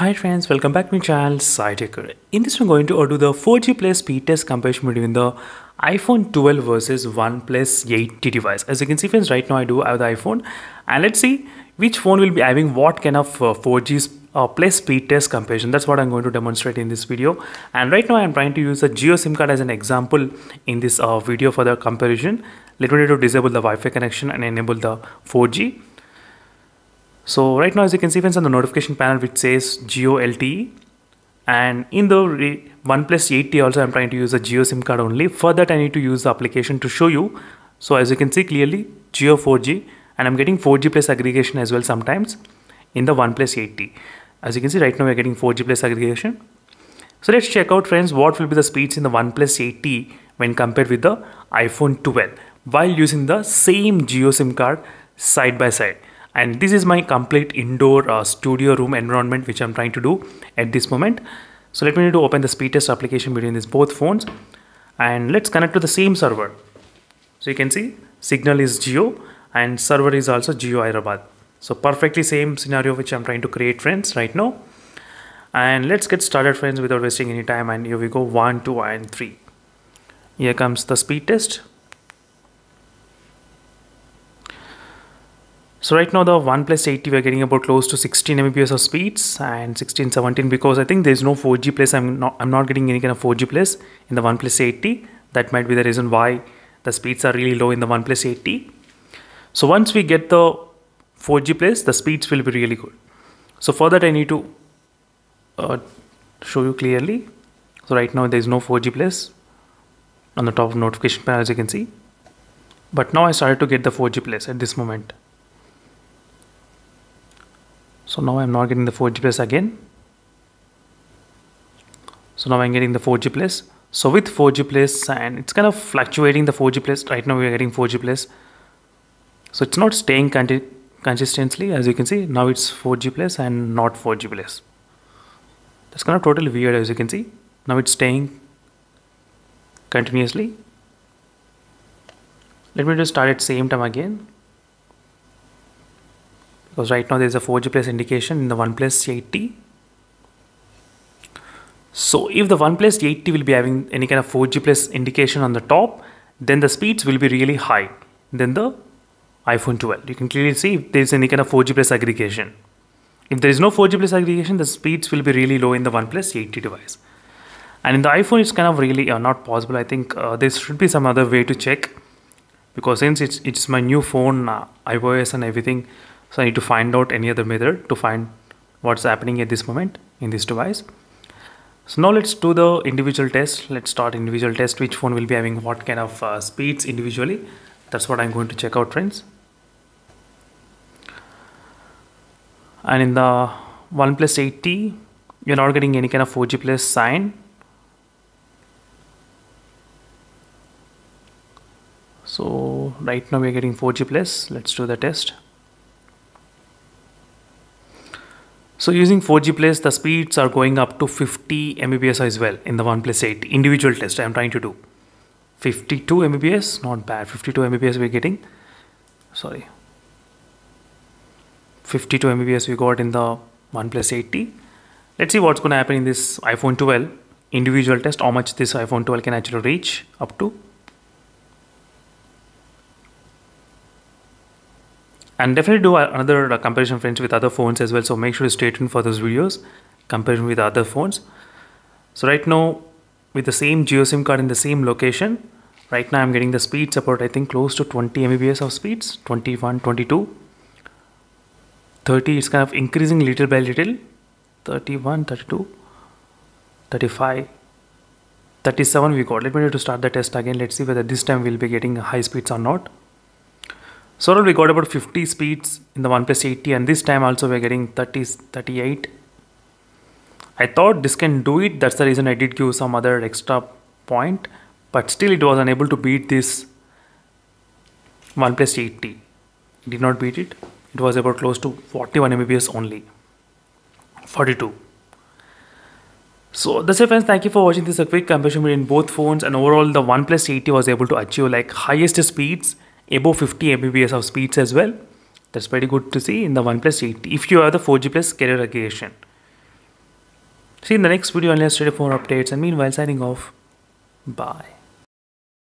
Hi friends, welcome back to my channel SciTaker. In this we're going to do the 4G Plus speed test comparison between the iPhone 12 versus OnePlus 8T device. As you can see friends, right now I do have the iPhone and let's see which phone will be having what kind of uh, 4G uh, play speed test comparison that's what i'm going to demonstrate in this video and right now i'm trying to use a geo sim card as an example in this uh, video for the comparison let me to disable the wi-fi connection and enable the 4g so right now, as you can see, friends, on the notification panel, which says Geo LTE, and in the OnePlus 8T also, I'm trying to use a Geo SIM card only. For that, I need to use the application to show you. So as you can see clearly, Geo 4G, and I'm getting 4G plus aggregation as well sometimes in the OnePlus 8T. As you can see right now, we're getting 4G plus aggregation. So let's check out friends what will be the speeds in the OnePlus 8T when compared with the iPhone 12 while using the same Geo SIM card side by side and this is my complete indoor uh, studio room environment which I'm trying to do at this moment so let me need to open the speed test application between these both phones and let's connect to the same server so you can see signal is geo and server is also geo Hyderabad so perfectly same scenario which I'm trying to create friends right now and let's get started friends without wasting any time and here we go one two and three here comes the speed test So right now the OnePlus 80 we're getting about close to 16 Mbps of speeds and 16, 17 because I think there's no 4G plus. I'm not I'm not getting any kind of 4G plus in the OnePlus 80. That might be the reason why the speeds are really low in the OnePlus 80. So once we get the 4G plus, the speeds will be really good. So for that I need to uh, show you clearly. So right now there is no 4G plus on the top of notification panel as you can see. But now I started to get the 4G plus at this moment. So now I'm not getting the 4G plus again. So now I'm getting the 4G plus. So with 4G plus and it's kind of fluctuating the 4G plus. Right now we are getting 4G plus. So it's not staying consistently as you can see. Now it's 4G plus and not 4G plus. That's kind of totally weird as you can see. Now it's staying continuously. Let me just start at same time again because right now there is a 4G plus indication in the OnePlus 8T. So if the OnePlus 8T will be having any kind of 4G plus indication on the top, then the speeds will be really high than the iPhone 12. You can clearly see if there is any kind of 4G plus aggregation. If there is no 4G plus aggregation, the speeds will be really low in the OnePlus 8T device. And in the iPhone, it's kind of really uh, not possible. I think uh, there should be some other way to check because since it's, it's my new phone, uh, iOS and everything, so I need to find out any other method to find what's happening at this moment in this device so now let's do the individual test let's start individual test which phone will be having what kind of uh, speeds individually that's what I'm going to check out friends and in the OnePlus 8T you're not getting any kind of 4G plus sign so right now we're getting 4G plus let's do the test So using 4G Plus, the speeds are going up to 50 Mbps as well in the OnePlus 8 individual test I am trying to do. 52 Mbps, not bad. 52 Mbps we're getting. Sorry. 52 Mbps we got in the OnePlus 8T. Let's see what's going to happen in this iPhone 12 individual test, how much this iPhone 12 can actually reach up to. and definitely do another uh, comparison friends with other phones as well so make sure to stay tuned for those videos comparison with other phones so right now with the same geo sim card in the same location right now i'm getting the speed support i think close to 20 mbps of speeds 21 22 30 is kind of increasing little by little 31 32 35 37 we got let me to start the test again let's see whether this time we'll be getting high speeds or not so overall we got about 50 speeds in the OnePlus 80 and this time also we're getting 30, 38. I thought this can do it, that's the reason I did give some other extra point, but still it was unable to beat this OnePlus 80. did not beat it, it was about close to 41 Mbps only, 42. So that's it friends, thank you for watching this a quick comparison between both phones and overall the OnePlus 80 was able to achieve like highest speeds above 50 Mbps of speeds as well. That's pretty good to see in the OnePlus 8 if you have the 4G plus carrier aggregation. See in the next video unless ready for updates and meanwhile signing off. Bye.